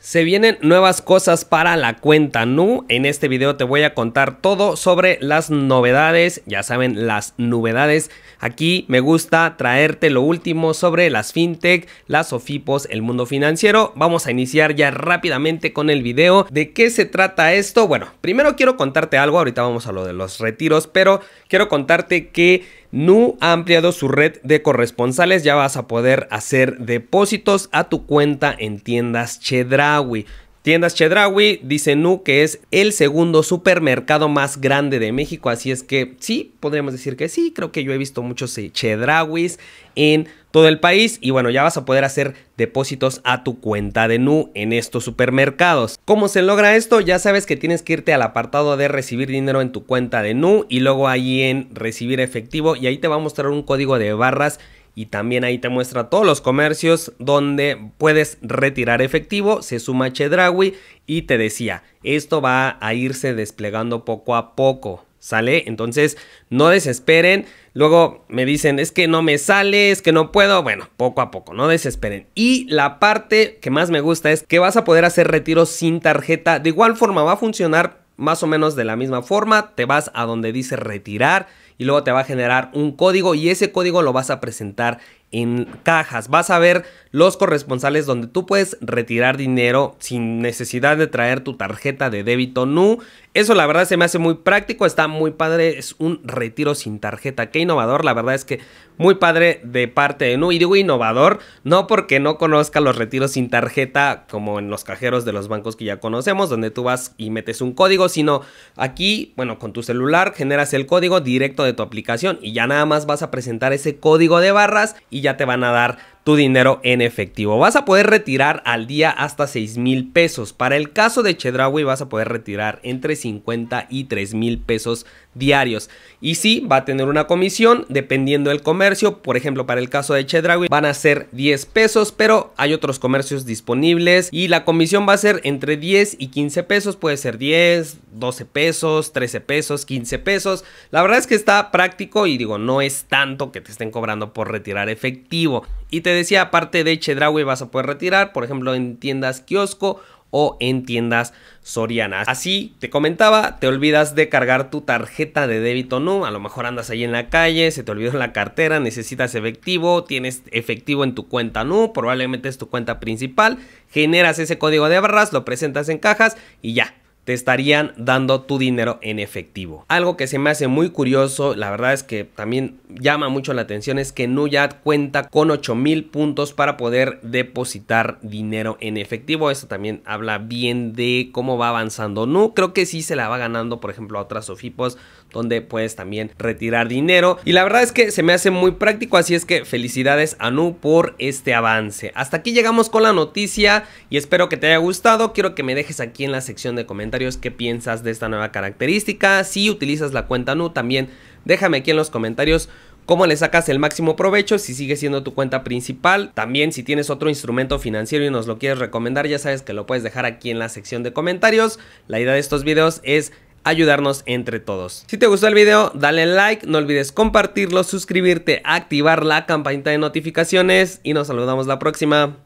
Se vienen nuevas cosas para la cuenta Nu. En este video te voy a contar todo sobre las novedades, ya saben, las novedades. Aquí me gusta traerte lo último sobre las fintech, las ofipos, el mundo financiero. Vamos a iniciar ya rápidamente con el video. ¿De qué se trata esto? Bueno, primero quiero contarte algo, ahorita vamos a lo de los retiros, pero quiero contarte que Nu ha ampliado su red de corresponsales, ya vas a poder hacer depósitos a tu cuenta en tiendas Chedrawi. Tiendas Chedrawi dice Nu que es el segundo supermercado más grande de México, así es que sí, podríamos decir que sí, creo que yo he visto muchos eh, Chedrawis en todo el país y bueno, ya vas a poder hacer depósitos a tu cuenta de Nu en estos supermercados. ¿Cómo se logra esto? Ya sabes que tienes que irte al apartado de recibir dinero en tu cuenta de Nu y luego ahí en recibir efectivo y ahí te va a mostrar un código de barras y también ahí te muestra todos los comercios donde puedes retirar efectivo, se suma Chedrawi y te decía, esto va a irse desplegando poco a poco. ¿Sale? Entonces, no desesperen. Luego me dicen, es que no me sale, es que no puedo. Bueno, poco a poco, no desesperen. Y la parte que más me gusta es que vas a poder hacer retiros sin tarjeta. De igual forma va a funcionar más o menos de la misma forma, te vas a donde dice retirar y luego te va a generar un código y ese código lo vas a presentar en cajas. Vas a ver los corresponsales donde tú puedes retirar dinero sin necesidad de traer tu tarjeta de débito NU. Eso la verdad se me hace muy práctico, está muy padre, es un retiro sin tarjeta. Qué innovador, la verdad es que muy padre de parte de Nu. Y innovador, no porque no conozca los retiros sin tarjeta como en los cajeros de los bancos que ya conocemos, donde tú vas y metes un código, sino aquí, bueno, con tu celular generas el código directo de tu aplicación y ya nada más vas a presentar ese código de barras y ya te van a dar tu dinero en efectivo. Vas a poder retirar al día hasta 6 mil pesos. Para el caso de Chedraui vas a poder retirar entre 50 y 3 mil pesos diarios. Y si va a tener una comisión dependiendo del comercio. Por ejemplo, para el caso de Chedraui van a ser 10 pesos, pero hay otros comercios disponibles y la comisión va a ser entre 10 y 15 pesos. Puede ser 10, 12 pesos, 13 pesos, 15 pesos. La verdad es que está práctico y digo, no es tanto que te estén cobrando por retirar efectivo. Y te decía, aparte de Chedraui vas a poder retirar, por ejemplo, en tiendas kiosco o en tiendas sorianas Así te comentaba, te olvidas de cargar tu tarjeta de débito no a lo mejor andas ahí en la calle, se te olvidó la cartera, necesitas efectivo, tienes efectivo en tu cuenta no probablemente es tu cuenta principal, generas ese código de barras, lo presentas en cajas y ya, te estarían dando tu dinero en efectivo. Algo que se me hace muy curioso, la verdad es que también llama mucho la atención, es que Nuyad cuenta con 8000 puntos para poder depositar dinero en efectivo. Eso también habla bien de cómo va avanzando Nu. Creo que sí se la va ganando, por ejemplo, a otras Ofipos donde puedes también retirar dinero. Y la verdad es que se me hace muy práctico, así es que felicidades a Nu por este avance. Hasta aquí llegamos con la noticia y espero que te haya gustado. Quiero que me dejes aquí en la sección de comentarios qué piensas de esta nueva característica. Si utilizas la cuenta NU también déjame aquí en los comentarios cómo le sacas el máximo provecho si sigue siendo tu cuenta principal. También si tienes otro instrumento financiero y nos lo quieres recomendar, ya sabes que lo puedes dejar aquí en la sección de comentarios. La idea de estos videos es ayudarnos entre todos. Si te gustó el video, dale like, no olvides compartirlo, suscribirte, activar la campanita de notificaciones y nos saludamos la próxima.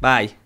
Bye.